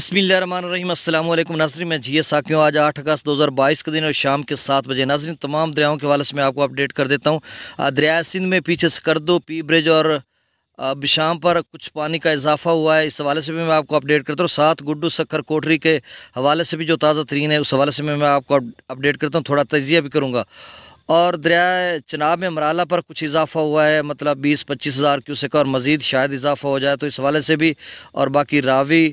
अस्सलाम वालेकुम नाजरी मैं जी एस साकी हूँ आज आठ अगस्त दो हज़ार बाईस के दिन और शाम के सात बजे नाजरीन तमाम दरियाओं के हवाले से मैं आपको अपडेट कर देता हूँ दरिया सिंध में पीछे सकरदो पी ब्रिज और बिशाम पर कुछ पानी का इजाफा हुआ है इस हवाले से भी मैं आपको अपडेट करता हूँ साथ गुड्डू सक्कर कोठरी के हवाले से भी जो ताज़ा तरीन है उस हवाले से भी मैं आपको अपडेट करता हूँ थोड़ा तजिया भी करूँगा और दरिया चनाब में मराला पर कुछ इजाफा हुआ है मतलब बीस पच्चीस हज़ार क्यूसेक और मज़ीद शायद इजाफा हो जाए तो इस हवाले से भी और बाकी रावी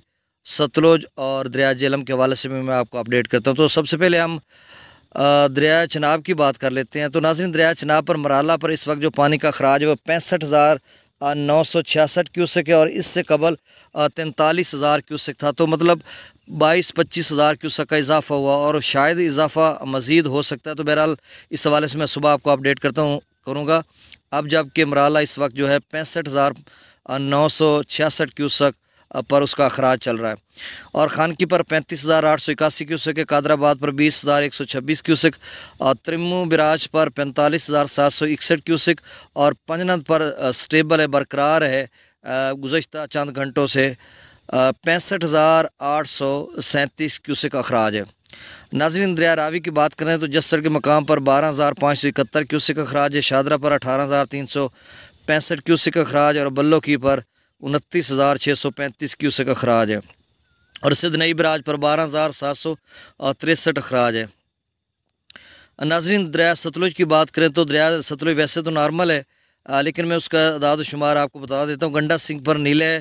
सतलुज और दरिया जेलम के हवाले से भी मैं आपको अपडेट करता हूँ तो सबसे पहले हम दरिया चनाब की बात कर लेते हैं तो नाजिन दरिया चनाब पर मराला पर इस वक्त जो पानी का खराज है वह पैंसठ हज़ार नौ सौ छियासठ क्यूसक है और इससे कबल तैंतालीस हज़ार क्यूसक था तो मतलब बाईस पच्चीस हज़ार क्यूसक का इजाफा हुआ और शायद इजाफा मज़ीद हो सकता है तो बहरहाल इस हवाले से मैं सुबह आपको अपडेट करता हूँ करूँगा अब जबकि मराला इस वक्त जो है पैंसठ हज़ार नौ सौ छियासठ क्यूसक पर उसका अखराज चल रहा है और खानकी पर पैंतीस हज़ार आठ सौ इक्यासी क्यूसक है कादराबाद पर बीस हज़ार एक सौ छब्बीस क्यूसक और त्रिमु बिराज पर पैंतालीस हज़ार सात सौ इकसठ क्यूसक और पंजनद पर स्टेबल है बरकरार है गुज्त चंद घंटों से पैंसठ हज़ार आठ सौ सैंतीस क्यूसक अखराज है नाजरीन दरिया रावी की बात करें तो जस्सर के मकाम पर बारह हज़ार पाँच सौ इकहत्तर क्यूसिक अखराज है शादरा पर अठारह हज़ार तीन सौ पैंसठ क्यूसिक अखराज और बल्लो की पर उनतीस हज़ार छः सौ पैंतीस क्यूसेक अखराज है और नई बराज पर बारह हज़ार सात सौ तिरसठ अखराज है नाजरीन दरिया सतलुज की बात करें तो दरिया सतलुज वैसे तो नॉर्मल है आ, लेकिन मैं उसका अदाद शुमार आपको बता देता हूँ गंडा सिंह पर नीले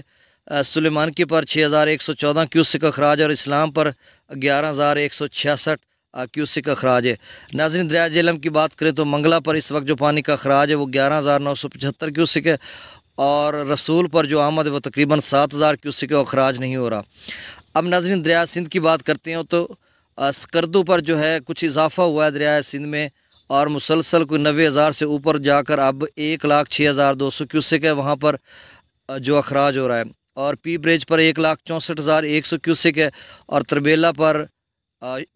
सुलेमान की पर छः हज़ार एक सौ चौदह क्यूसिक अखराज और इस्लाम पर ग्यारह हज़ार एक सौ छियासठ क्यूसिक अखराज है नाजरीन दरिया जेलम की बात करें तो मंगला पर इस वक्त जो पानी का अखराज है वो ग्यारह हज़ार नौ सौ पचहत्तर क्यूसिक है और रसूल पर जो आमद है वो तकरीबन सात हज़ार क्यूसिक अखराज नहीं हो रहा अब नाजरीन दरिया सिंध की बात करते हैं तो स्कर्दों पर जो है कुछ इजाफा हुआ है दरिया सिंध में और मुसलसल कोई नबे हज़ार से ऊपर जाकर अब एक लाख छः हज़ार दो सौ क्यूसिक है वहाँ पर जो अखराज हो रहा है और पी ब्रिज पर एक लाख चौंसठ हज़ार एक सौ क्यूसिक है और तरबेला पर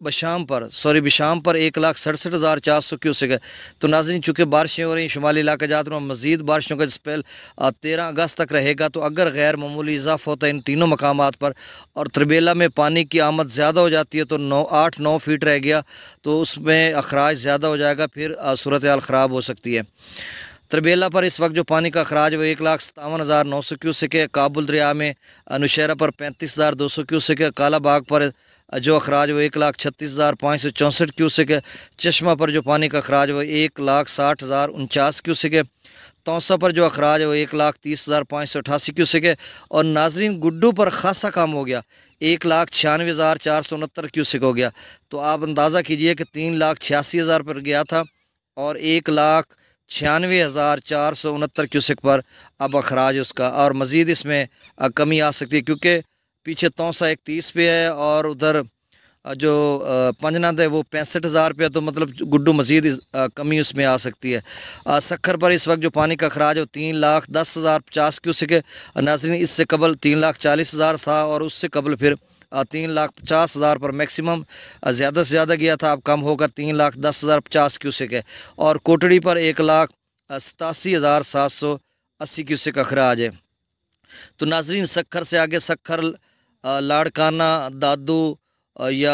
बशाम पर सॉरी बशाम पर एक लाख सड़सठ हज़ार चार सौ क्यूसिक है तो नाजन चूँकि बारिशें हो रही शुमाली इलाके जात में मज़ीद बारिशों का स्पेल तेरह अगस्त तक रहेगा तो अगर गैर मामूली इजाफा होता है इन तीनों मकाम पर और त्रिबेला में पानी की आमद ज़्यादा हो जाती है तो नौ आठ नौ फीट रह गया तो उसमें अखराज ज़्यादा हो जाएगा फिर सूरत हाल ख़राब हो सकती है त्रिबेला पर इस वक्त जो पानी का अखराज वो एक लाख सतावन हज़ार नौ सौ क्यूसिक है काबुल दरिया में नौशहरा पर पैंतीस हज़ार दो सौ क्यूसिक है काला बाग पर जो अखराज वो एक लाख छत्तीस हज़ार पाँच सौ चौंसठ क्यूसिक है चश्मा पर जो पानी का अखराज वो एक लाख साठ हज़ार उनचास क्यूसिक है तोसा पर जो अखराज है वो एक लाख तीस हज़ार पाँच सौ अठासी क्यूसिक है और नाजरीन गुड्डू पर खासा काम हो गया एक लाख छियानवे हज़ार चार सौ उनहत्तर क्यूसिक हो गया तो आप अंदाज़ा कीजिए कि तीन लाख छियासी हज़ार पर गया था और एक लाख छियानवे हज़ार चार सौ उनहत्तर क्यूसिक पर अब अखराज उसका और मज़ीद इसमें कमी आ सकती है क्योंकि पीछे तौसा इकतीस पे है और उधर जो पंजनद है वो पैंसठ हज़ार रुपया तो मतलब गुड्डू मजीद कमी उसमें आ सकती है सखर पर इस वक्त जो पानी का खराज है तीन लाख दस हज़ार पचास क्यूसिक है नाजरीन इससे कबल तीन लाख चालीस हज़ार था और उससे कबल फिर तीन लाख पचास हज़ार पर मैक्सिमम ज़्यादा से ज़्यादा गया था अब कम होकर तीन लाख दस हज़ार पचास क्यूसिक है और कोटड़ी पर एक लाख सतासी हज़ार सात सौ अस्सी क्यूसिक अखराज है तो नाजरीन सखर से आगे सखर लाड़काना दादू या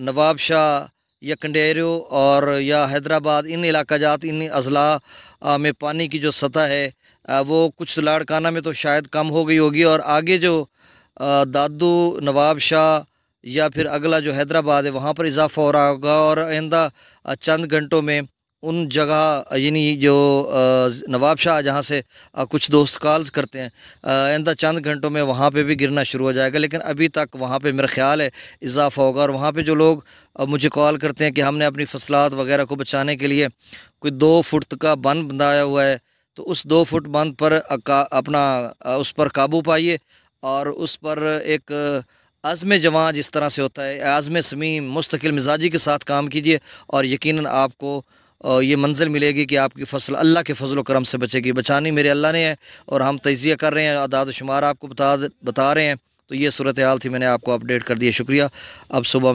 नवाब शाह या कंडेरो और या हैदराबाद इन इलाका जात इन अजला में पानी की जो सतह है वो कुछ लाड़काना में तो शायद कम हो गई होगी और आगे जो दादू नवाब शाह या फिर अगला जो हैदराबाद है वहाँ पर इजाफ़ा हो रहा होगा और आइंदा चंद घंटों में उन जगह यानी जो नवाब शाह जहाँ से कुछ दोस्त कॉल्स करते हैं आइंदा चंद घंटों में वहाँ पे भी गिरना शुरू हो जाएगा लेकिन अभी तक वहाँ पे मेरा ख्याल है इजाफ़ा होगा और वहाँ पे जो लोग मुझे कॉल करते हैं कि हमने अपनी फसलात वगैरह को बचाने के लिए कोई दो फुट का बंद बनाया हुआ है तो उस दो फुट बंद पर अपना उस पर काबू पाइए और उस पर एक आज़म जवान जिस तरह से होता है आज़म समीम मुस्तकिल मिजाजी के साथ काम कीजिए और यकीनन आपको और ये मंजिल मिलेगी कि आपकी फसल अल्लाह के फजल करम से बचेगी बचानी मेरे अल्लाह ने है और हम तजिया कर रहे हैं अदाद शुमार आपको बता बता रहे हैं तो ये सूरत हाल थी मैंने आपको अपडेट कर दिया शुक्रिया अब सुबह